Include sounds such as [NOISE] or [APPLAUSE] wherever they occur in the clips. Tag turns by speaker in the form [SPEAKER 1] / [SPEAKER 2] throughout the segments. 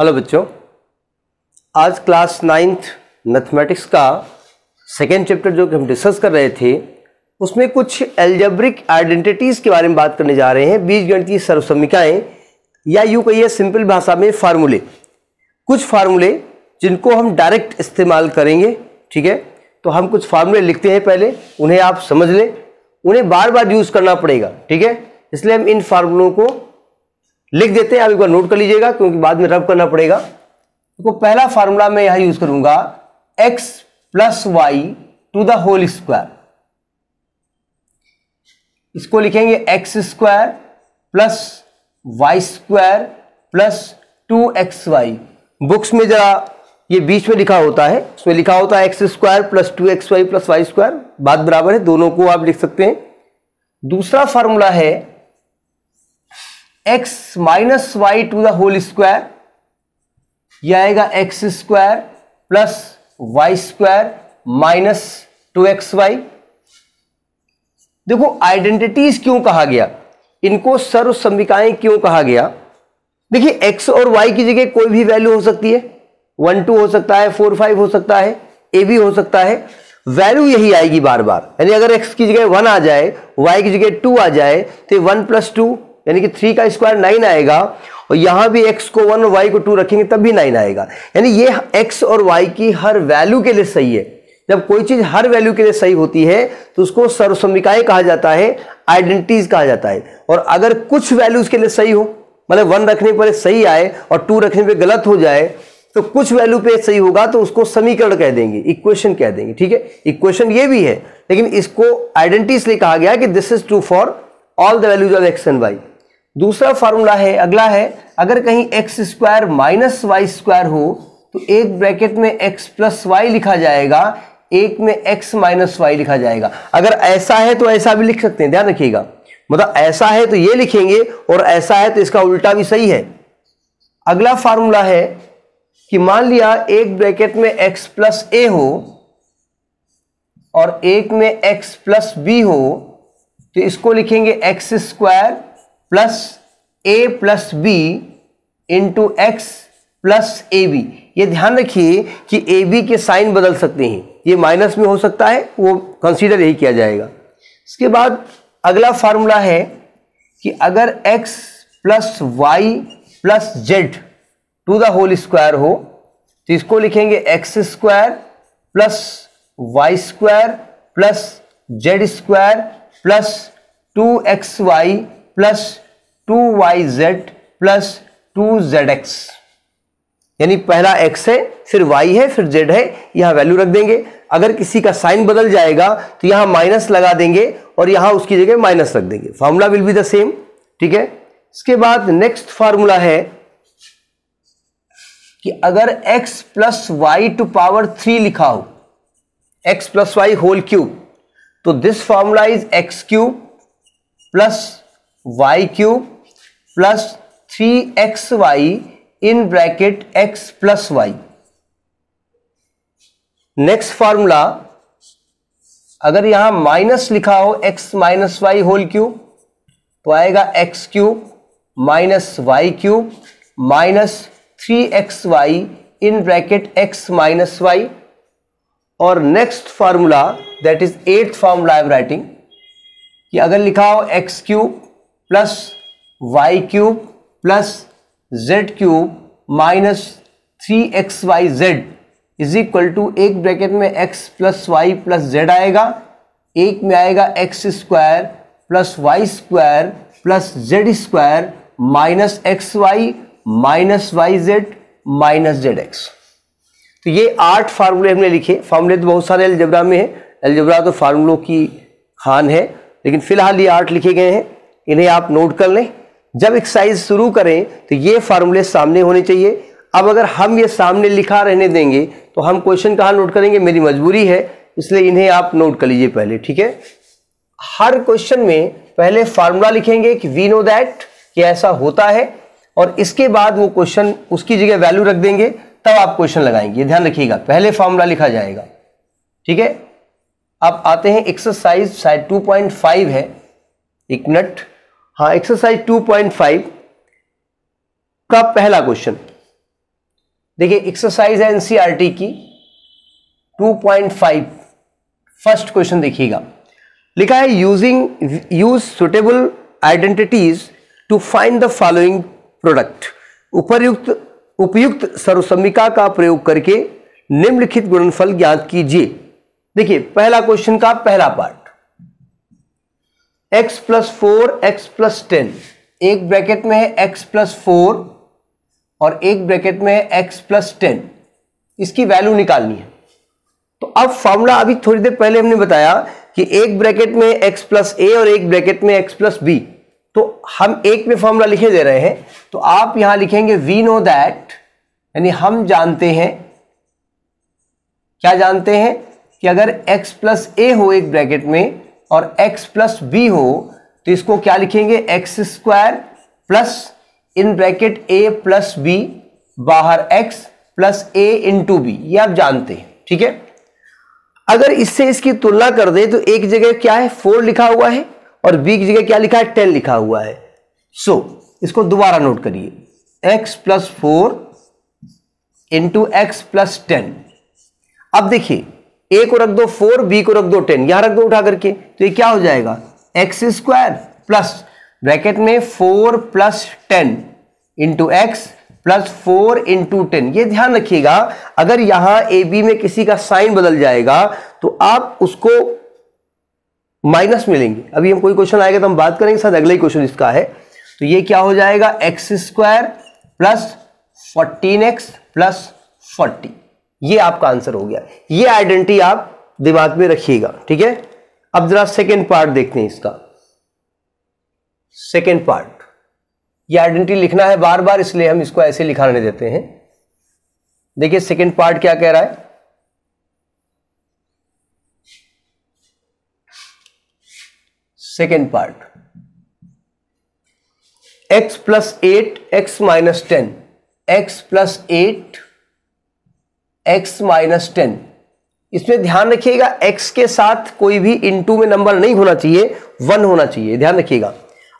[SPEAKER 1] hello बच्चों आज class ninth mathematics का सेकेंड चैप्टर जो कि हम डिस्कस कर रहे थे उसमें कुछ एल्जेब्रिक आइडेंटिटीज़ के बारे में बात करने जा रहे हैं बीज गणती सर्वसमिकाएँ या यूँ कहिए सिंपल भाषा में फार्मूले कुछ फार्मूले जिनको हम डायरेक्ट इस्तेमाल करेंगे ठीक है तो हम कुछ फार्मूले लिखते हैं पहले उन्हें आप समझ लें उन्हें बार बार यूज़ करना पड़ेगा ठीक है इसलिए हम इन फार्मूलों को लिख देते हैं आप एक बार नोट कर लीजिएगा क्योंकि बाद में रब करना पड़ेगा देखो तो पहला फार्मूला मैं यहां यूज करूंगा x plus y to the whole square इसको लिखेंगे x square plus y square plus two x y books में जरा ये बीच में लिखा होता है उसमें लिखा होता है x square plus two x y plus y square बात बराबर है दोनों को आप लिख सकते हैं दूसरा फार्मूला है x minus y to the whole square यह आएगा x square plus y square minus two x y देखो आइडेंटिटीज क्यों कहा गया इनको सर्व समीकाएं क्यों कहा गया देखिए एक्स और वाई की जगह कोई भी वैल्यू हो सकती है वन टू हो सकता है फोर फाइव हो सकता है ए भी हो सकता है वैल्यू यही आएगी बार बार यानी अगर एक्स की जगह वन आ जाए वाई की जगह टू आ जाए तो वन प्लस टू यानी कि थ्री का स्क्वायर नाइन आएगा और यहाँ भी एक्स को वन और वाई को टू रखेंगे तब भी नाइन आएगा यानी ये एक्स और वाई की हर वैल्यू के लिए सही है जब कोई चीज हर वैल्यू के लिए सही होती है तो उसको सर्वसमिकाएं कहा जाता है आइडेंटिटीज कहा जाता है और अगर कुछ वैल्यूज के लिए सही हो मतलब वन रखने पर सही आए और टू रखने पर गलत हो जाए तो कुछ वैल्यू पे सही होगा तो उसको समीकरण कह देंगे इक्वेशन कह देंगे ठीक है इक्वेशन ये भी है लेकिन इसको आइडेंटिटी कहा गया कि this is true for all the values of x and y दूसरा फार्मूला है अगला है अगर कहीं x square minus y square हो तो एक ब्रैकेट में एक्स प्लस वाई लिखा जाएगा एक में एक्स माइनस वाई लिखा जाएगा अगर ऐसा है तो ऐसा भी लिख सकते हैं ध्यान रखिएगा मतलब ऐसा है तो ये लिखेंगे और ऐसा है तो इसका उल्टा भी सही है अगला फार्मूला है कि मान लिया एक ब्रैकेट में एक्स प्लस ए हो और एक में एक्स प्लस बी हो तो इसको लिखेंगे x square plus a plus b into x plus a b ये ध्यान रखिए कि ए बी के साइन बदल सकते हैं ये माइनस में हो सकता है वो कंसीडर यही किया जाएगा इसके बाद अगला फार्मूला है कि अगर x plus y plus z to the whole square हो तो इसको लिखेंगे x square plus y square plus z square plus two x y plus two y z plus two z x यानी पहला एक्स है फिर वाई है फिर जेड है यहां वैल्यू रख देंगे अगर किसी का साइन बदल जाएगा तो यहां माइनस लगा देंगे और यहां उसकी जगह माइनस रख देंगे formula will be the same ठीक है इसके बाद नेक्स्ट फार्मूला है कि अगर x plus y to power three लिखा हो x plus y whole cube तो this formula is x cube plus y cube plus three x y in bracket x plus y next formula अगर यहां minus लिखा हो x minus y whole cube तो आएगा x cube minus y cube minus three x y in bracket x minus y और next formula that is eight formula I am writing कि अगर लिखा हो x cube plus y cube plus z cube minus three x y z is equal to एक bracket में x plus y plus z आएगा एक में आएगा x square plus y square plus z square minus x y minus y z minus z x तो ये आठ फार्मूले हमने लिखे फार्मूले तो बहुत सारे अलजबरा में है अलजबरा तो फार्मूलों की खान है लेकिन फिलहाल ये आठ लिखे गए हैं इन्हें आप नोट कर लें जब एक्सरसाइज शुरू करें तो ये फार्मूले सामने होने चाहिए अब अगर हम ये सामने लिखा रहने देंगे तो हम क्वेश्चन कहाँ नोट करेंगे मेरी मजबूरी है इसलिए इन्हें आप नोट कर लीजिए पहले ठीक है हर क्वेश्चन में पहले फार्मूला लिखेंगे कि वी नो दैट कि ऐसा होता है और इसके बाद वो क्वेश्चन उसकी जगह वैल्यू रख देंगे तब आप क्वेश्चन लगाएंगे ध्यान रखिएगा पहले फार्मूला लिखा जाएगा ठीक है अब आते हैं एक्सरसाइज शायद फाइव है एक मिनट हाँ एक्सरसाइज 2.5 का पहला क्वेश्चन देखिए एक्सरसाइज है एनसीईआरटी e की 2.5 फर्स्ट क्वेश्चन देखिएगा लिखा है using use suitable identities to find the following product उपयुक्त उपयुक्त सर्वसमिका का प्रयोग करके निम्नलिखित गुणनफल ज्ञात कीजिए देखिए पहला क्वेश्चन का पहला part x plus four x plus ten एक ब्रैकेट में है एक्स प्लस फोर और एक ब्रैकेट में है एक्स प्लस टेन इसकी वैल्यू निकालनी है तो अब फॉर्मूला अभी थोड़ी देर पहले हमने बताया कि एक ब्रैकेट में एक्स प्लस ए और एक ब्रैकेट में एक्स प्लस बी तो हम एक में फॉर्मूला लिखे दे रहे हैं तो आप यहां लिखेंगे वी नो दैट यानी हम जानते हैं क्या जानते हैं कि अगर x प्लस ए हो एक ब्रैकेट में और x प्लस बी हो तो इसको क्या लिखेंगे x square plus in bracket a plus b बाहर x plus a into b ये आप जानते हैं ठीक है अगर इससे इसकी तुलना कर दे तो एक जगह क्या है फोर लिखा हुआ है और बी की जगह क्या लिखा है टेन लिखा हुआ है सो so, इसको दोबारा नोट करिए x plus four into x plus ten अब देखिए ए को रख दो फोर बी को रख दो टेन यहां रख दो उठा करके तो ये क्या हो जाएगा एक्स स्क्वायर प्लस ब्रैकेट में four plus ten into x plus four into ten ये ध्यान रखिएगा अगर यहां ए बी में किसी का साइन बदल जाएगा तो आप उसको माइनस मिलेंगे अभी हम कोई क्वेश्चन आएगा तो हम बात करेंगे साथ अगला ही क्वेश्चन इसका है तो ये क्या हो जाएगा x square plus fourteen x plus forty ये आपका आंसर हो गया ये आइडेंटिटी आप दिमाग में रखिएगा ठीक है अब जरा सेकेंड पार्ट देखते हैं इसका सेकेंड पार्ट ये आइडेंटिटी लिखना है बार बार इसलिए हम इसको ऐसे लिखाने देते हैं देखिए सेकेंड पार्ट क्या कह रहा है second part x plus eight x minus ten x plus eight x minus ten इसमें ध्यान रखिएगा एक्स के साथ कोई भी इनटू में नंबर नहीं होना चाहिए वन होना चाहिए ध्यान रखिएगा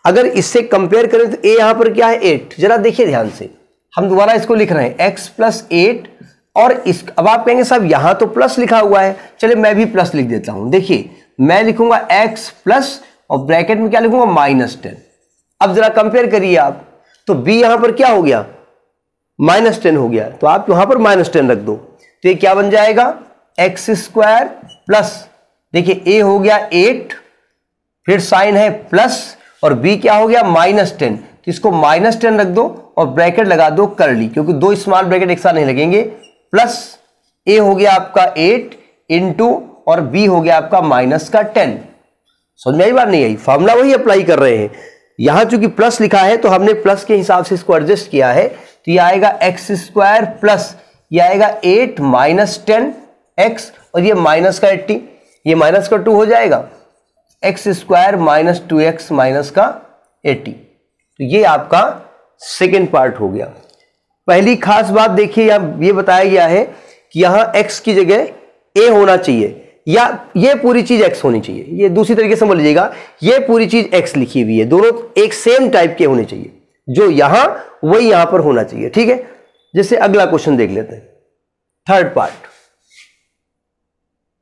[SPEAKER 1] अगर इससे कंपेयर करें तो ए यहां पर क्या है एट जरा देखिए ध्यान से हम दोबारा इसको लिख रहे हैं एक्स प्लस एट और इस अब आप कहेंगे साहब यहां तो प्लस लिखा हुआ है चले मैं भी प्लस लिख देता हूं देखिए मैं लिखूंगा एक्स प्लस और ब्रैकेट में क्या लिखूंगा माइनस टेन अब जरा कंपेयर करिए आप तो बी यहां पर क्या हो गया माइनस टेन हो गया तो आप यहां पर माइनस टेन रख दो तो ये क्या बन जाएगा एक्स स्क्वायर प्लस देखिए ए हो गया एट फिर साइन है प्लस और बी क्या हो गया माइनस टेन तो इसको माइनस टेन रख दो और ब्रैकेट लगा दो कर ली क्योंकि दो स्मॉल ब्रैकेट एक साथ नहीं लगेंगे प्लस ए हो गया आपका एट इंटू और बी हो गया आपका माइनस का टेन समझ में आई बात नहीं आई फॉर्मूला वही अप्लाई कर रहे हैं यहां चूंकि प्लस लिखा है तो हमने प्लस के हिसाब से इसको एडजस्ट किया है तो ये आएगा एक्स स्क्वायर प्लस ये आएगा एट माइनस टेन एक्स और ये माइनस का एट्टी ये माइनस का टू हो जाएगा x square minus two x minus का एट्टी तो ये आपका सेकेंड पार्ट हो गया पहली खास बात देखिए यहां ये बताया गया है कि यहां एक्स की जगह ए होना चाहिए या ये पूरी चीज एक्स होनी चाहिए ये दूसरी तरीके से समझ लीजिएगा ये पूरी चीज एक्स लिखी हुई है दोनों एक सेम टाइप के होने चाहिए जो यहां वही यहां पर होना चाहिए ठीक है जैसे अगला क्वेश्चन देख लेते हैं थर्ड पार्ट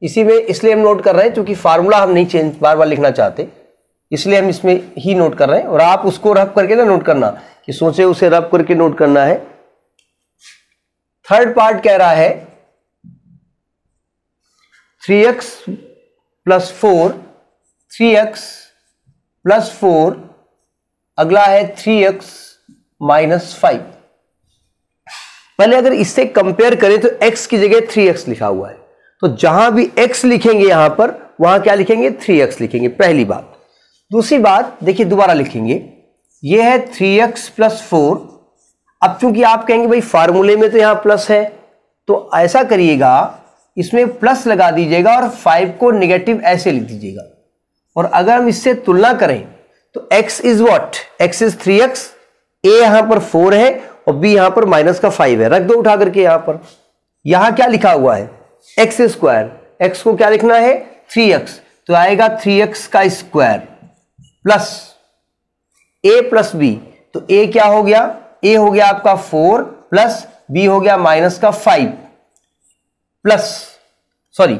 [SPEAKER 1] इसी में इसलिए हम नोट कर रहे हैं क्योंकि फार्मूला हम नहीं चेंज बार बार लिखना चाहते इसलिए हम इसमें ही नोट कर रहे हैं और आप उसको रब करके ना नोट करना कि सोचे उसे रब करके नोट करना है थर्ड पार्ट कह रहा है three x plus four three x plus four अगला है थ्री एक्स माइनस फाइव पहले अगर इससे कंपेयर करें तो x की जगह 3x लिखा हुआ है तो जहां भी x लिखेंगे यहां पर वहां क्या लिखेंगे 3x लिखेंगे पहली बात दूसरी बात देखिए दोबारा लिखेंगे ये है 3x एक्स प्लस फोर अब चूंकि आप कहेंगे भाई फार्मूले में तो यहाँ प्लस है तो ऐसा करिएगा इसमें प्लस लगा दीजिएगा और फाइव को निगेटिव ऐसे लिख दीजिएगा और अगर हम इससे तुलना करें तो x is what x is three x a यहां पर फोर है और बी यहां पर माइनस का फाइव है रख दो उठा करके यहां पर यहां क्या लिखा हुआ है एक्स स्क्वायर एक्स को क्या लिखना है थ्री एक्स तो आएगा थ्री एक्स का square plus a plus b तो ए क्या हो गया ए हो गया आपका फोर प्लस बी हो गया माइनस का five plus sorry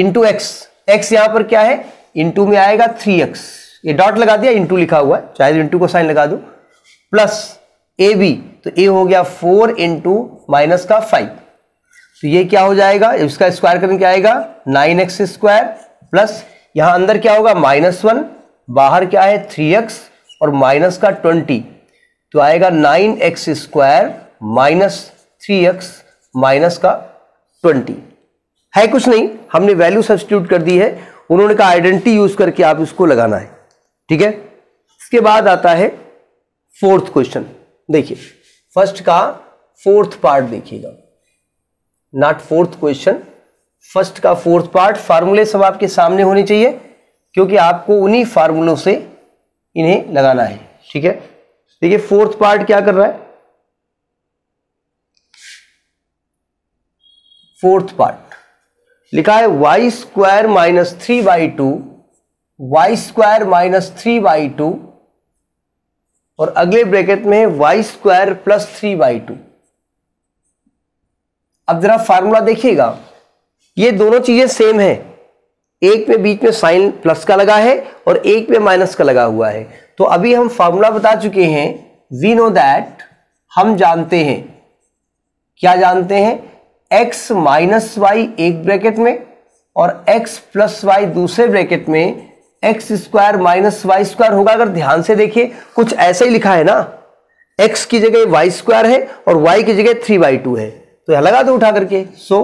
[SPEAKER 1] into x x यहां पर क्या है इंटू में आएगा थ्री एक्स ये डॉट लगा दिया इंटू लिखा हुआ है चाहे इंटू तो को साइन लगा दो प्लस ए बी तो ए हो गया फोर इंटू माइनस का फाइव तो ये क्या हो जाएगा इसका स्क्वायर करने क्या आएगा नाइन एक्स स्क्वायर प्लस यहां अंदर क्या होगा माइनस वन बाहर क्या है थ्री एक्स और माइनस का ट्वेंटी तो आएगा nine x square minus three x minus का ट्वेंटी है कुछ नहीं हमने वैल्यू सब्सटीट्यूट कर दी है उन्होंने कहा आइडेंटिटी यूज करके आप इसको लगाना है ठीक है इसके बाद आता है फोर्थ क्वेश्चन देखिए फर्स्ट का फोर्थ पार्ट देखिएगा नॉट फोर्थ क्वेश्चन फर्स्ट का फोर्थ पार्ट फार्मूले सब आपके सामने होने चाहिए क्योंकि आपको उन्हीं फार्मूलों से इन्हें लगाना है ठीक है देखिए फोर्थ पार्ट क्या कर रहा है फोर्थ पार्ट लिखा है y square minus three by two y square minus three by two और अगले ब्रैकेट में y square plus three by two अब जरा फार्मूला देखिएगा ये दोनों चीजें सेम है एक में बीच में साइन प्लस का लगा है और एक में माइनस का लगा हुआ है तो अभी हम फार्मूला बता चुके हैं वी नो दैट हम जानते हैं क्या जानते हैं एक्स माइनस वाई एक ब्रैकेट में और एक्स प्लस वाई दूसरे ब्रैकेट में x square minus y square होगा अगर ध्यान से देखिए कुछ ऐसे ही लिखा है ना x की जगह वाई स्क्वायर है और y की जगह थ्री बाई टू है तो यह लगा दो उठा करके सो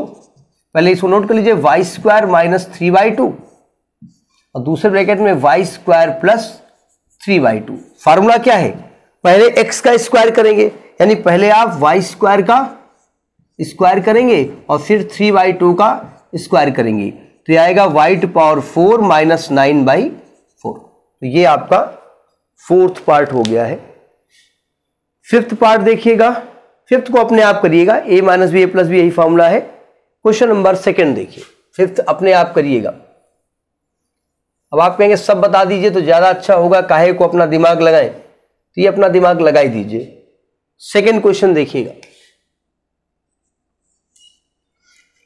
[SPEAKER 1] पहले इसको नोट कर लीजिए y square minus three by two और दूसरे ब्रैकेट में y square plus three by two formula क्या है पहले x का स्क्वायर करेंगे यानी पहले आप वाई स्क्वायर का स्क्वायर करेंगे और फिर थ्री बाई टू का स्क्वायर करेंगे तो यह आएगा y to power four minus nine by four तो ये आपका फोर्थ पार्ट हो गया है फिफ्थ पार्ट देखिएगा फिफ्थ को अपने आप करिएगा a minus b a plus b यही फॉर्मूला है क्वेश्चन नंबर सेकंड देखिए फिफ्थ अपने आप करिएगा अब आप कहेंगे सब बता दीजिए तो ज़्यादा अच्छा होगा काहे को अपना दिमाग लगाए तो ये अपना दिमाग लगा ही दीजिए सेकेंड क्वेश्चन देखिएगा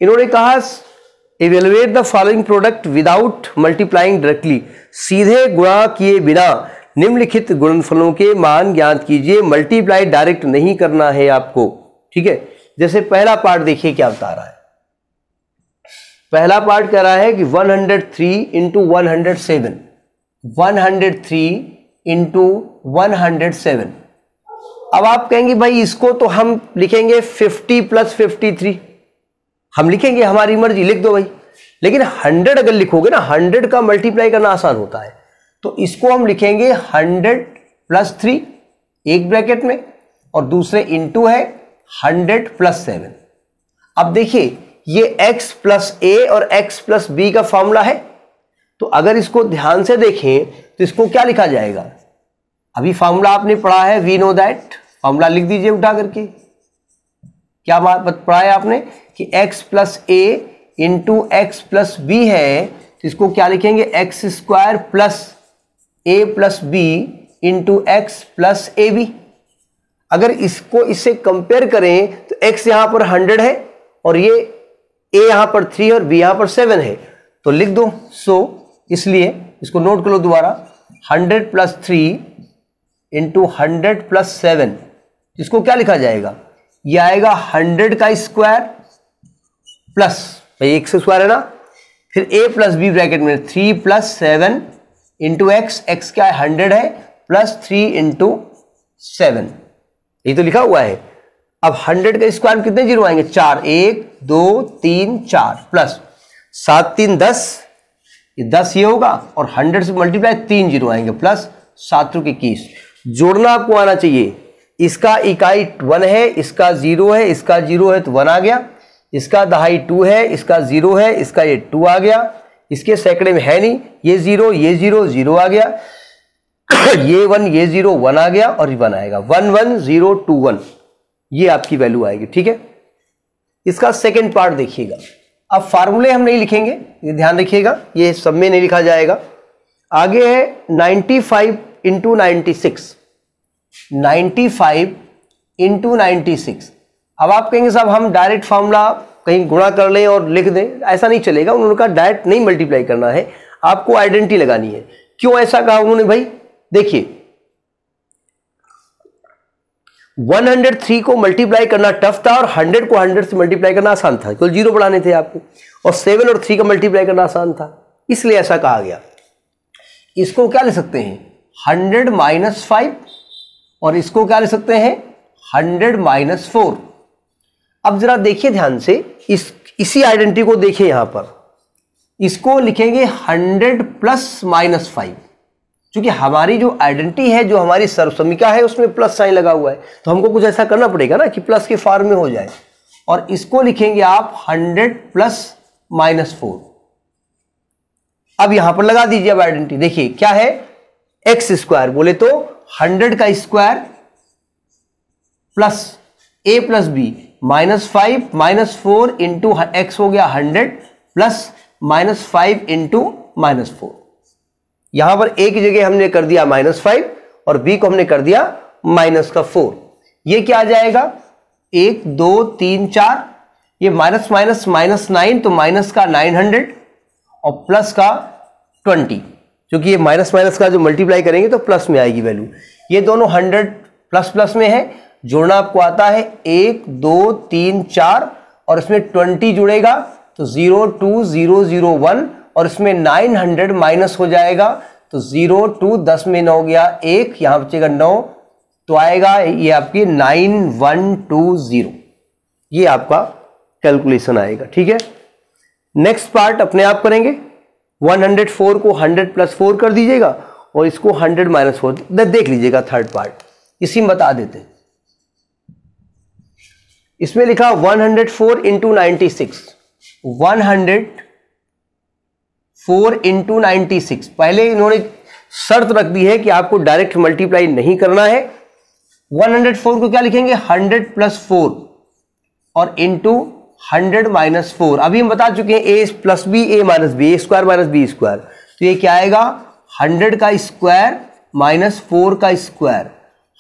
[SPEAKER 1] इन्होंने कहा evaluate the following product without multiplying directly सीधे गुणा किए बिना निम्नलिखित गुणनफलों के मान ज्ञात कीजिए मल्टीप्लाई डायरेक्ट नहीं करना है आपको ठीक है जैसे पहला पार्ट देखिए क्या बता रहा है पहला पार्ट कह रहा है कि 103 hundred three into one hundred seven one hundred three into one hundred seven अब आप कहेंगे भाई इसको तो हम लिखेंगे 50 प्लस थ्री हम लिखेंगे हमारी मर्जी लिख दो भाई लेकिन हंड्रेड अगर लिखोगे ना हंड्रेड का मल्टीप्लाई करना आसान होता है तो इसको हम लिखेंगे हंड्रेड प्लस थ्री एक ब्रैकेट में और दूसरे इंटू है हंड्रेड प्लस सेवन अब देखिए ये एक्स प्लस ए और एक्स प्लस बी का फॉर्मूला है तो अगर इसको ध्यान से देखें तो इसको क्या लिखा जाएगा अभी फॉर्मूला आपने पढ़ा है वी नो दैट फॉर्मूला लिख दीजिए उठा करके क्या बात पढ़ाया आपने कि x plus a into x plus b है तो इसको क्या लिखेंगे x square plus a plus b into x plus a b अगर इसको इससे कंपेयर करें तो x यहां पर 100 है और ये a यहां पर 3 और b यहां पर 7 है तो लिख दो सो so, इसलिए इसको नोट कर लो दोबारा 100 plus three into hundred plus seven इसको क्या लिखा जाएगा ये आएगा हंड्रेड का स्क्वायर प्लस भाई एक से स्क्वायर है ना फिर ए प्लस बी ब्रैकेट में three plus seven into x x क्या है हंड्रेड है प्लस थ्री इंटू सेवन ये तो लिखा हुआ है अब हंड्रेड का स्क्वायर कितने जीरो आएंगे चार एक दो तीन चार प्लस सात तीन दस ये दस ये होगा और हंड्रेड से मल्टीप्लाई तीन जीरो आएंगे प्लस सात के इक्कीस जोड़ना आपको आना चाहिए इसका इकाई वन है इसका ज़ीरो है इसका ज़ीरो है तो वन आ गया इसका दहाई टू है इसका ज़ीरो है इसका ये टू आ गया इसके सैकड़े में है नहीं ये ज़ीरो ये ज़ीरो ज़ीरो आ गया [COUGHS] ये वन ये ज़ीरो वन आ गया और वन आएगा one one zero two one ये आपकी वैल्यू आएगी ठीक है इसका सेकेंड पार्ट देखिएगा अब फार्मूले हम नहीं लिखेंगे ये ध्यान रखिएगा ये सब में नहीं लिखा जाएगा आगे है ninety five into ninety six ninety five into ninety six अब आप कहेंगे साहब हम डायरेक्ट फार्मूला कहीं गुणा कर लें और लिख दें ऐसा नहीं चलेगा उन्होंने कहा डायरेक्ट नहीं मल्टीप्लाई करना है आपको आइडेंटिटी लगानी है क्यों ऐसा कहा उन्होंने भाई देखिए 103 को मल्टीप्लाई करना टफ था और 100 को 100 से मल्टीप्लाई करना आसान था केवल जीरो बढ़ाने थे आपको और सेवन और थ्री का मल्टीप्लाई करना आसान था इसलिए ऐसा कहा गया इसको क्या ले सकते हैं 100 माइनस फाइव और इसको क्या ले सकते हैं हंड्रेड माइनस फोर अब जरा देखिए ध्यान से इस इसी आइडेंटिटी को देखिए यहां पर इसको लिखेंगे हंड्रेड प्लस माइनस फाइव क्योंकि हमारी जो आइडेंटिटी है जो हमारी सर्वसमिका है उसमें प्लस साइन लगा हुआ है तो हमको कुछ ऐसा करना पड़ेगा ना कि प्लस के फॉर्म में हो जाए और इसको लिखेंगे आप हंड्रेड प्लस माइनस फोर अब यहां पर लगा दीजिए अब आइडेंटिटी देखिए क्या है एक्स स्क्वायर बोले तो हंड्रेड का square plus a plus b minus five minus four into x हो गया hundred plus minus five into minus four यहां पर ए की जगह हमने कर दिया माइनस फाइव और बी को हमने कर दिया माइनस का फोर ये क्या आ जाएगा एक दो तीन चार ये माइनस माइनस माइनस नाइन तो माइनस का नाइन हंड्रेड और प्लस का ट्वेंटी क्योंकि ये माइनस माइनस का जो मल्टीप्लाई करेंगे तो प्लस में आएगी वैल्यू ये दोनों हंड्रेड प्लस प्लस में है जोड़ना आपको आता है एक दो तीन चार और इसमें ट्वेंटी जुड़ेगा तो zero two zero zero one और इसमें नाइन हंड्रेड माइनस हो जाएगा तो जीरो टू दस में नौ गया एक यहां बचेगा नौ तो आएगा ये आपकी नाइन वन टू जीरो ये आपका कैलकुलेशन आएगा ठीक है नेक्स्ट पार्ट अपने आप करेंगे 104 को 100 प्लस फोर कर दीजिएगा और इसको 100 माइनस फोर देख लीजिएगा थर्ड पार्ट इसी में बता देते हैं इसमें लिखा 104 hundred four into ninety six one hundred four into six पहले इन्होंने शर्त रख दी है कि आपको डायरेक्ट मल्टीप्लाई नहीं करना है 104 को क्या लिखेंगे 100 प्लस फोर और इंटू हंड्रेड माइनस फोर अभी हम बता चुके हैं a plus b a minus b a square minus b square तो ये क्या आएगा हंड्रेड का स्क्वायर माइनस फोर का स्क्वायर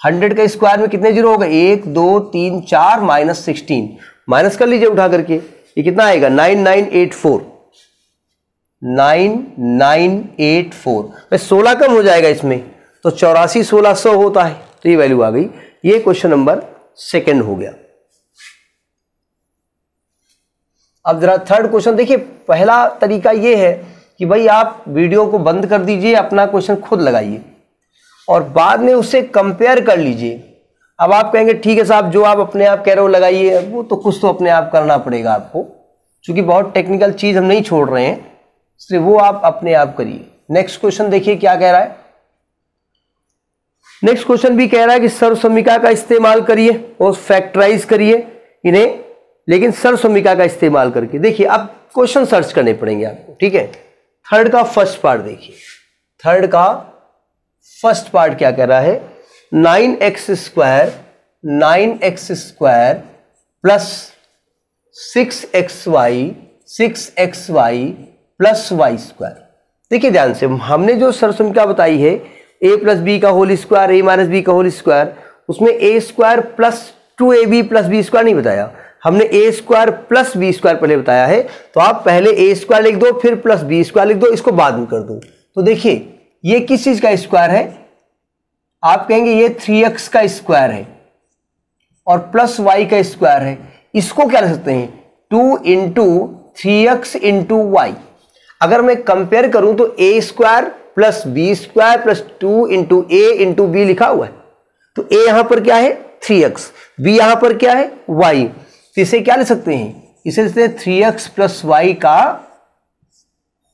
[SPEAKER 1] हंड्रेड का स्क्वायर में कितने जीरो होगा एक दो तीन चार माइनस सिक्सटीन माइनस कर लीजिए उठा करके ये कितना आएगा nine nine eight four nine nine eight four भाई सोलह कम हो जाएगा इसमें तो चौरासी सोलह सौ होता है तो ये वैल्यू आ गई ये क्वेश्चन नंबर सेकेंड हो गया अब जरा थर्ड क्वेश्चन देखिए पहला तरीका ये है कि भाई आप वीडियो को बंद कर दीजिए अपना क्वेश्चन खुद लगाइए और बाद में उसे कंपेयर कर लीजिए अब आप कहेंगे ठीक है साहब जो आप अपने आप कह रहे हो लगाइए वो तो कुछ तो अपने आप करना पड़ेगा आपको क्योंकि बहुत टेक्निकल चीज़ हम नहीं छोड़ रहे हैं इसलिए वो आप अपने आप करिए नेक्स्ट क्वेश्चन देखिए क्या कह रहा है नेक्स्ट क्वेश्चन भी कह रहा है कि सर्वसमिका का इस्तेमाल करिए और फैक्टराइज करिए इन्हें लेकिन सरसमिका का इस्तेमाल करके देखिए अब क्वेश्चन सर्च करने पड़ेंगे आपको ठीक है थर्ड का फर्स्ट पार्ट देखिए थर्ड का फर्स्ट पार्ट क्या कह रहा है nine x square nine x square plus six x y six x y plus y square देखिए ध्यान से हमने जो सरसम क्या बताई है ए प्लस बी का whole square a minus b का होल स्क्वायर उसमें a square plus two a b plus b square नहीं बताया हमने a square plus b square पहले बताया है तो आप पहले ए स्क्वायर लिख दो फिर प्लस बी स्क्वायर लिख दो इसको बाद में कर दो तो देखिए ये किस चीज का स्क्वायर है आप कहेंगे ये थ्री एक्स का स्क्वायर है और प्लस वाई का स्क्वायर है इसको क्या लिख सकते हैं two into three x into y अगर मैं कंपेयर करूं तो a square plus b square plus two into a into b लिखा हुआ है तो ए यहां पर क्या है थ्री एक्स बी यहां पर क्या है वाई तो इसे क्या ले सकते हैं इसे लेते हैं थ्री एक्स प्लस वाई का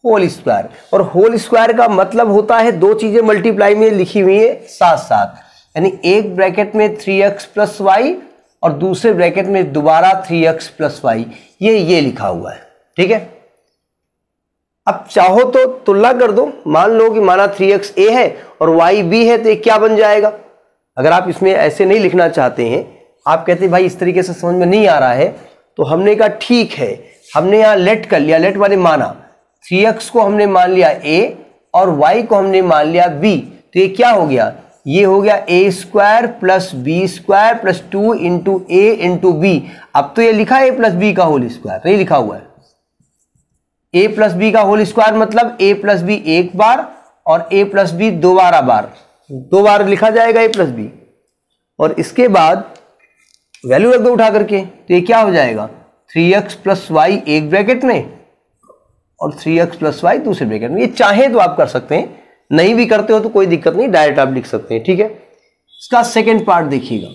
[SPEAKER 1] होल स्क्वायर और होल स्क्वायर का मतलब होता है दो चीजें मल्टीप्लाई में लिखी हुई है साथ साथ यानी एक ब्रैकेट में थ्री एक्स प्लस वाई और दूसरे ब्रैकेट में दोबारा थ्री एक्स प्लस वाई ये ये लिखा हुआ है ठीक है अब चाहो तो तुलना कर दो मान लो कि माना थ्री एक्स ए है और वाई बी है तो ये क्या बन जाएगा अगर आप इसमें ऐसे नहीं लिखना चाहते हैं आप कहते भाई इस तरीके से समझ में नहीं आ रहा है तो हमने कहा ठीक है हमने यहाँ लेट कर लिया लेट माने माना थ्री एक्स को हमने मान लिया ए और वाई को हमने मान लिया बी तो ये क्या हो गया ये हो गया a square plus b square plus two into a into b अब तो ये लिखा है ए प्लस बी का होल स्क्वायर तो ये लिखा हुआ है ए प्लस बी का होल स्क्वायर मतलब ए प्लस बी एक बार और ए प्लस बी दोबारा बार दो बार लिखा जाएगा ए प्लस बी और इसके बाद वैल्यू रख दो उठा करके तो ये क्या हो जाएगा थ्री एक्स प्लस वाई एक ब्रैकेट में और थ्री एक्स प्लस वाई दूसरे ब्रैकेट में ये चाहे तो आप कर सकते हैं नहीं भी करते हो तो कोई दिक्कत नहीं डायरेक्ट आप लिख सकते हैं ठीक है इसका सेकेंड पार्ट देखिएगा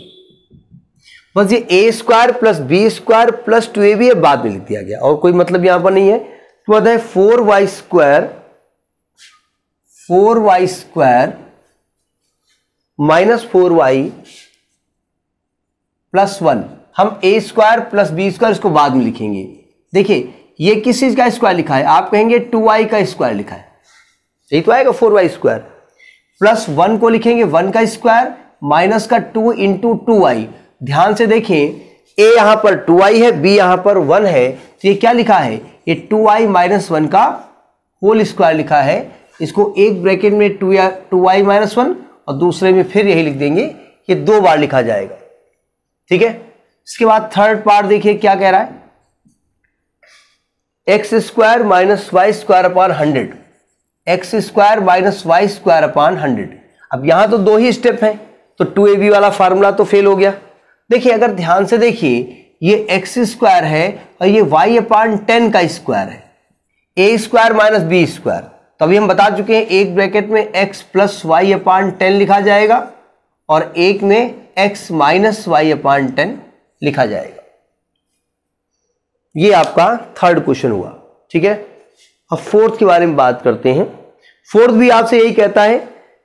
[SPEAKER 1] बस ये a square plus b square plus two a भी बाद में लिख दिया गया और कोई मतलब यहां पर नहीं है तो अदा है four y square four y square minus four y plus one हम a square plus b square इसको बाद में लिखेंगे देखिए ये किस चीज़ का स्क्वायर लिखा है आप कहेंगे टू वाई का स्क्वायर लिखा है यही तो आएगा four y square plus one को लिखेंगे वन का स्क्वायर माइनस का टू इंटू टू वाई ध्यान से देखें ए यहां पर टू आई है बी यहां पर वन है तो ये क्या लिखा है ये टू आई माइनस वन का होल स्क्वायर लिखा है इसको एक ब्रैकेट में टू या टू आई माइनस वन और दूसरे में फिर यही लिख देंगे ये दो बार लिखा जाएगा ठीक है इसके बाद थर्ड पार्ट देखिए क्या कह रहा है x square minus y square upon hundred x square minus y square upon hundred अब यहां तो दो ही स्टेप हैं तो टू ए बी वाला फार्मूला तो फेल हो गया देखिए अगर ध्यान से देखिए ये एक्स स्क्वायर है और ये वाई अपॉन टेन का स्क्वायर है a square minus b square तो अभी हम बता चुके हैं एक ब्रैकेट में x plus y upon ten लिखा जाएगा और एक में x minus y upon ten लिखा जाएगा ये आपका थर्ड क्वेश्चन हुआ ठीक है अब फोर्थ के बारे में बात करते हैं फोर्थ भी आपसे यही कहता है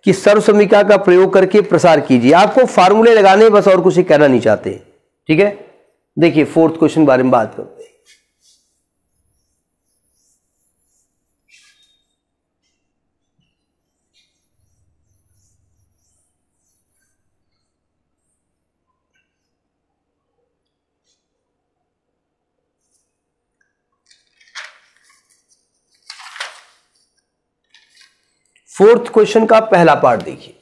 [SPEAKER 1] कि सर्वसमिका का प्रयोग करके प्रसार कीजिए आपको फार्मूले लगाने बस और कुछ कहना नहीं चाहते ठीक है देखिए फोर्थ क्वेश्चन बारे में बात करते हैं फोर्थ क्वेश्चन का पहला पार्ट देखिए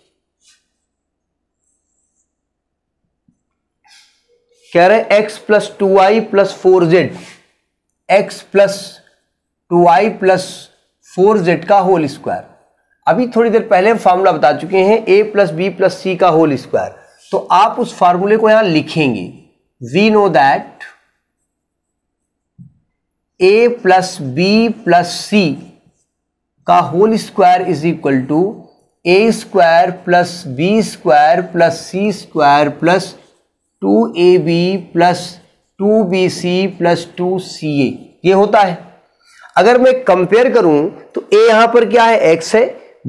[SPEAKER 1] कह रहे हैं x plus two i plus four z x plus two i plus four Z का होल स्क्वायर अभी थोड़ी देर पहले हम फार्मूला बता चुके हैं a plus b plus c का होल स्क्वायर तो आप उस फार्मूले को यहां लिखेंगे we know that a plus b plus c का whole square is equal to a square plus b square plus c square plus two a b plus two b c plus two c a ये होता है अगर मैं compare करूं तो ए यहां पर क्या है एक्स है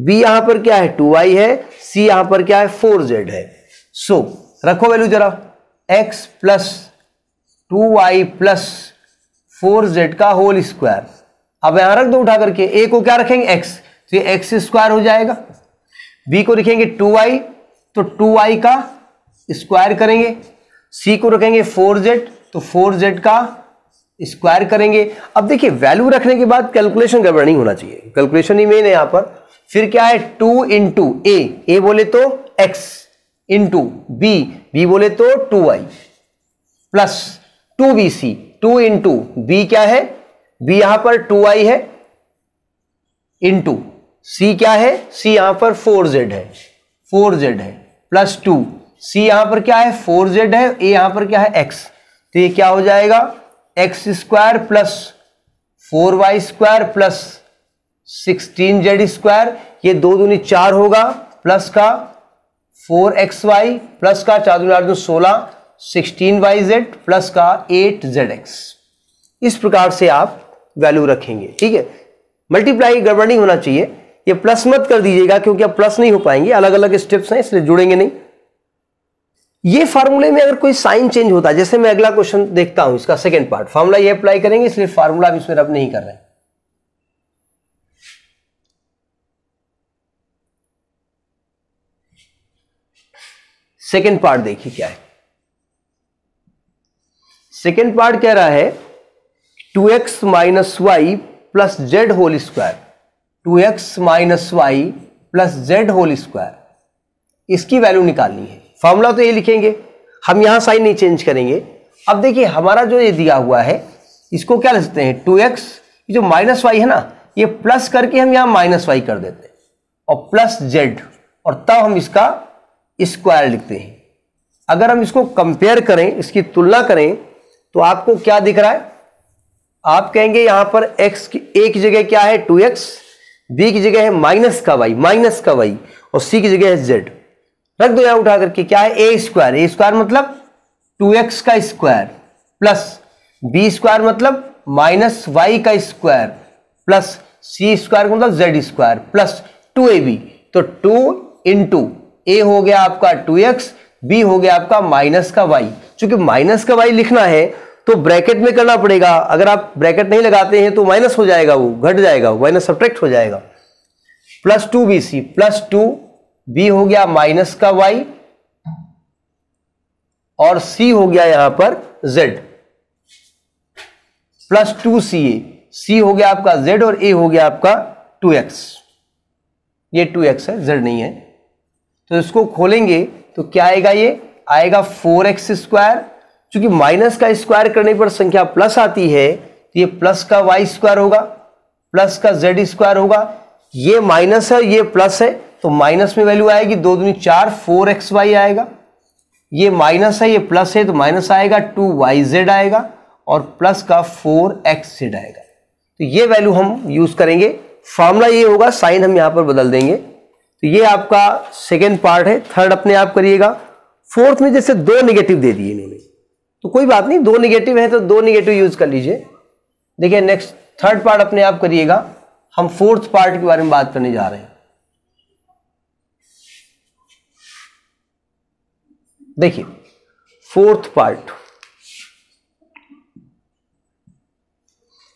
[SPEAKER 1] बी यहां पर क्या है टू वाई है सी यहां पर क्या है फोर जेड है सो so, रखो वैल्यू जरा x plus two y plus four Z का होल स्क्वायर अब यहां रख दो उठा करके ए को क्या रखेंगे एक्स तो ये एक्स स्क्वायर हो जाएगा बी को लिखेंगे टू आई तो टू आई का स्क्वायर करेंगे सी को रखेंगे फोर जेड तो फोर जेड का स्क्वायर तो करेंगे अब देखिए वैल्यू रखने के बाद कैलकुलेशन गड़बड़ नहीं होना चाहिए कैलकुलेशन ही मेन है यहां पर फिर क्या है टू इंटू ए ए बोले तो एक्स इंटू बी बी बोले तो two i plus two b c two into b क्या है बी यहां पर टू आई है टू सी क्या है सी यहां पर फोर जेड है फोर जेड है प्लस टू सी यहां पर क्या है फोर जेड है ए यहां पर क्या है एक्स तो ये क्या हो जाएगा x square plus four y square plus sixteen z square ये दो दूनी चार होगा प्लस का फोर एक्स वाई प्लस का चार दूनी आठ दो सोलह सिक्सटीन वाई जेड प्लस का एट जेड एक्स इस प्रकार से आप वैल्यू रखेंगे ठीक है मल्टीप्लाई गड़बड़ी होना चाहिए ये प्लस मत कर दीजिएगा क्योंकि अब प्लस नहीं हो पाएंगे अलग अलग स्टेप्स हैं इसलिए जुड़ेंगे नहीं ये फार्मूले में अगर कोई साइन चेंज होता है जैसे मैं अगला क्वेश्चन देखता हूं इसका सेकेंड पार्ट फार्मूला ये अप्लाई करेंगे इसलिए फार्मूला भी इसमें रब नहीं कर रहे सेकेंड पार्ट देखिए क्या है सेकेंड पार्ट कह रहा है two x minus y plus z whole square two x minus y plus z whole square इसकी वैल्यू निकालनी है फॉर्मूला तो ये लिखेंगे हम यहाँ साइन नहीं चेंज करेंगे अब देखिए हमारा जो ये दिया हुआ है इसको क्या लिख सकते हैं टू एक्स जो माइनस वाई है ना ये प्लस करके हम यहाँ माइनस वाई कर देते हैं और प्लस जेड और तब हम इसका स्क्वायर लिखते हैं अगर हम इसको कंपेयर करें इसकी तुलना करें तो आपको क्या दिख रहा है आप कहेंगे यहां पर x की ए की जगह क्या है 2x बी की जगह है माइनस का वाई माइनस का वाई और c की जगह है z रख दो यहां उठा करके क्या है ए स्क्वायर ए स्क्वायर मतलब 2x का स्क्वायर प्लस बी स्क्वायर मतलब माइनस वाई का स्क्वायर प्लस सी स्क्वायर मतलब z square plus two a b तो टू इंटू ए हो गया आपका टू एक्स बी हो गया आपका माइनस का वाई चूंकि माइनस का वाई लिखना है तो ब्रैकेट में करना पड़ेगा अगर आप ब्रैकेट नहीं लगाते हैं तो माइनस हो जाएगा वो घट जाएगा माइनस सब्ट्रैक्ट हो जाएगा plus two b c plus two b हो गया माइनस का वाई और सी हो गया यहां पर z plus two c a c हो गया आपका जेड और ए हो गया आपका टू एक्स ये टू एक्स है जेड नहीं है तो इसको खोलेंगे तो क्या आएगा ये आएगा फोर एक्स स्क्वायर चूंकि माइनस का स्क्वायर करने पर संख्या प्लस आती है तो ये प्लस का वाई स्क्वायर होगा प्लस का जेड स्क्वायर होगा ये माइनस है ये प्लस है तो माइनस में वैल्यू आएगी दो दूनी चार फोर एक्स वाई आएगा ये माइनस है ये प्लस है तो माइनस आएगा टू वाई जेड आएगा और प्लस का फोर एक्स जेड आएगा तो ये वैल्यू हम यूज करेंगे फॉर्मूला ये होगा साइन हम यहाँ पर बदल देंगे तो ये आपका सेकेंड पार्ट है थर्ड अपने आप करिएगा फोर्थ में जैसे दो निगेटिव दे दिए मैंने तो कोई बात नहीं दो निगेटिव है तो दो निगेटिव यूज कर लीजिए देखिए नेक्स्ट थर्ड पार्ट अपने आप करिएगा हम फोर्थ पार्ट के बारे में बात करने जा रहे हैं देखिए फोर्थ पार्ट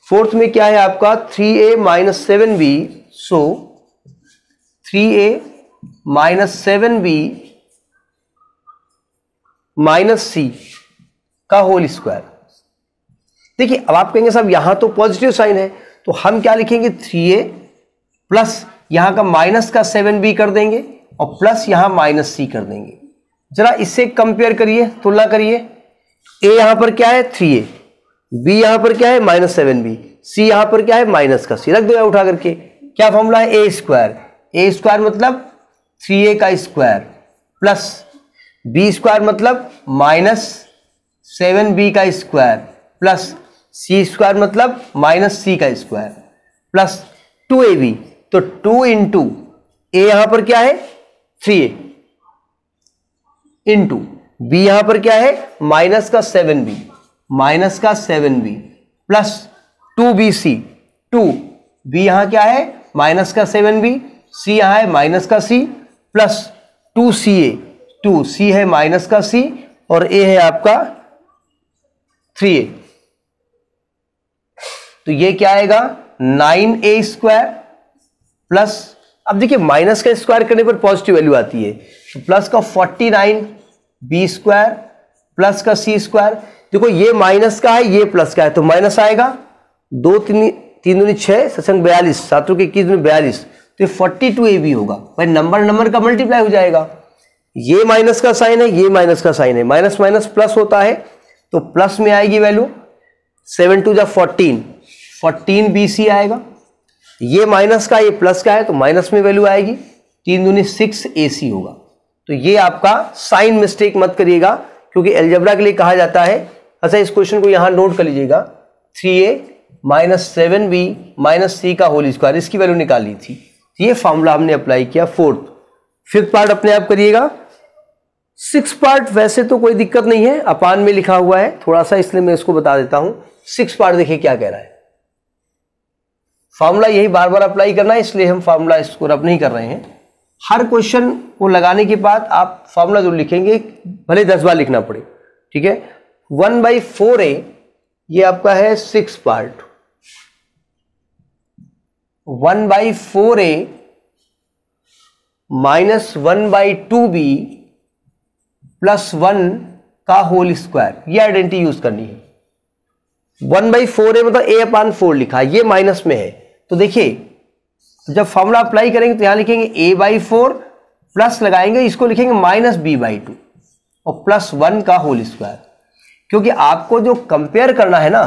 [SPEAKER 1] फोर्थ में क्या है आपका three a minus seven b so three a minus seven b minus c का होल स्क्वायर देखिए अब आप कहेंगे साहब यहां तो पॉजिटिव साइन है तो हम क्या लिखेंगे थ्री ए प्लस यहां का माइनस का सेवन बी कर देंगे और प्लस यहां माइनस सी कर देंगे जरा इससे कंपेयर करिए तुलना करिए ए यहां पर क्या है थ्री ए बी यहां पर क्या है माइनस सेवन बी सी यहां पर क्या है माइनस का सी रख दो यहां उठा करके क्या फॉर्मूला है ए स्क्वायर ए स्क्वायर मतलब थ्री ए का स्क्वायर प्लस बी स्क्वायर मतलब माइनस सेवन बी का स्क्वायर प्लस सी स्क्वायर मतलब माइनस सी का square plus two a b तो टू इंटू ए यहां पर क्या है थ्री ए इंटू बी यहां पर क्या है माइनस का सेवन बी माइनस का seven b plus two b c two b यहां क्या है माइनस का सेवन बी सी यहां है माइनस का c plus two c a two c है माइनस का सी और ए है आपका थ्री ए तो ये क्या आएगा नाइन ए स्क्वायर प्लस अब देखिए माइनस का स्क्वायर करने पर पॉजिटिव वैल्यू आती है तो प्लस का forty nine b square plus का सी स्क्वायर देखो ये माइनस का है ये प्लस का है तो माइनस आएगा दो तीन तीन दूनी छः सत्संग बयालीस सातों के इक्कीस दूनी बयालीस तो ये फोर्टी टू ए बी होगा भाई नंबर नंबर का मल्टीप्लाई हो जाएगा ये माइनस का साइन है ये माइनस का साइन है माइनस माइनस प्लस होता है तो प्लस में आएगी वैल्यू सेवन टू जा फोर्टीन फोर्टीन बी सी आएगा ये माइनस का ये प्लस का है तो माइनस में वैल्यू आएगी तीन दूनी सिक्स ए सी होगा तो ये आपका साइन मिस्टेक मत करिएगा क्योंकि एल्जबरा के लिए कहा जाता है अच्छा इस क्वेश्चन को यहाँ नोट कर लीजिएगा three a minus seven b minus c का होल स्क्वायर इसकी वैल्यू निकाली थी ये फॉर्मूला हमने अप्लाई किया फोर्थ फिफ्थ पार्ट अपने आप करिएगा सिक्स पार्ट वैसे तो कोई दिक्कत नहीं है अपान में लिखा हुआ है थोड़ा सा इसलिए मैं इसको बता देता हूं सिक्स पार्ट देखिए क्या कह रहा है फार्मूला यही बार बार अप्लाई करना है इसलिए हम फार्मूला स्कोर रब नहीं कर रहे हैं हर क्वेश्चन को लगाने के बाद आप फार्मूला जो लिखेंगे भले दस बार लिखना पड़े ठीक है वन बाई फोर ए ये आपका है six part one by four a minus one by two b plus one का होल स्क्वायर ये आइडेंटिटी यूज करनी है वन बाई फोर है मतलब ए अपान फोर लिखा है ये माइनस में है तो देखिए जब फॉर्मूला अप्लाई करेंगे तो यहां लिखेंगे ए बाई फोर प्लस लगाएंगे इसको लिखेंगे माइनस बी बाई टू और प्लस वन का होल स्क्वायर क्योंकि आपको जो कंपेयर करना है ना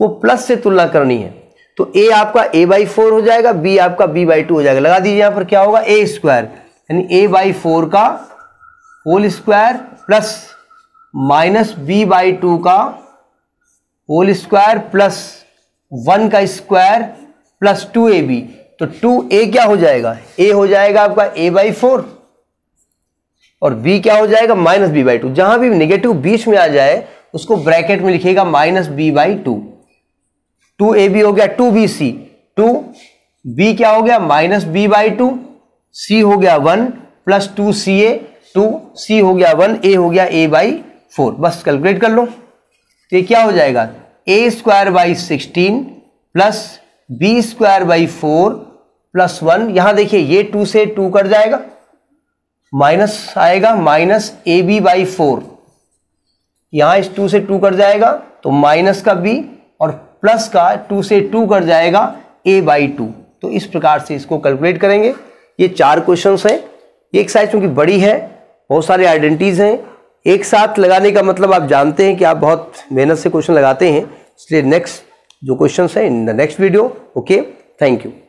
[SPEAKER 1] वो प्लस से तुलना करनी है तो ए आपका ए बाई फोर हो जाएगा बी आपका बी बाई टू हो जाएगा लगा दीजिए यहां पर क्या होगा ए स्क्वायर यानी ए बाई फोर का whole square plus minus b by two का होल स्क्वायर प्लस वन का square plus two a b तो टू ए क्या हो जाएगा ए हो जाएगा आपका ए बाई फोर और बी क्या हो जाएगा माइनस बी बाई टू जहां भी नेगेटिव बीच में आ जाए उसको ब्रैकेट में लिखिएगा minus b by two two a b हो गया two b c two b क्या हो गया minus b by two c हो गया one plus two c a two c हो गया वन ए हो गया ए बाई फोर बस कैलकुलेट कर लो तो ये क्या हो जाएगा a square by sixteen plus b square by four plus one यहां देखिए ये टू से टू कट जाएगा माइनस आएगा minus A B by four यहां इस टू से टू कट जाएगा तो माइनस का बी और प्लस का टू से टू कट जाएगा ए बाई टू तो इस प्रकार से इसको कैलकुलेट करेंगे ये चार क्वेश्चन हैं एक साइज चूंकि बड़ी है बहुत सारे आइडेंटिटीज़ हैं एक साथ लगाने का मतलब आप जानते हैं कि आप बहुत मेहनत से क्वेश्चन लगाते हैं इसलिए नेक्स्ट जो क्वेश्चन है in the next video okay thank you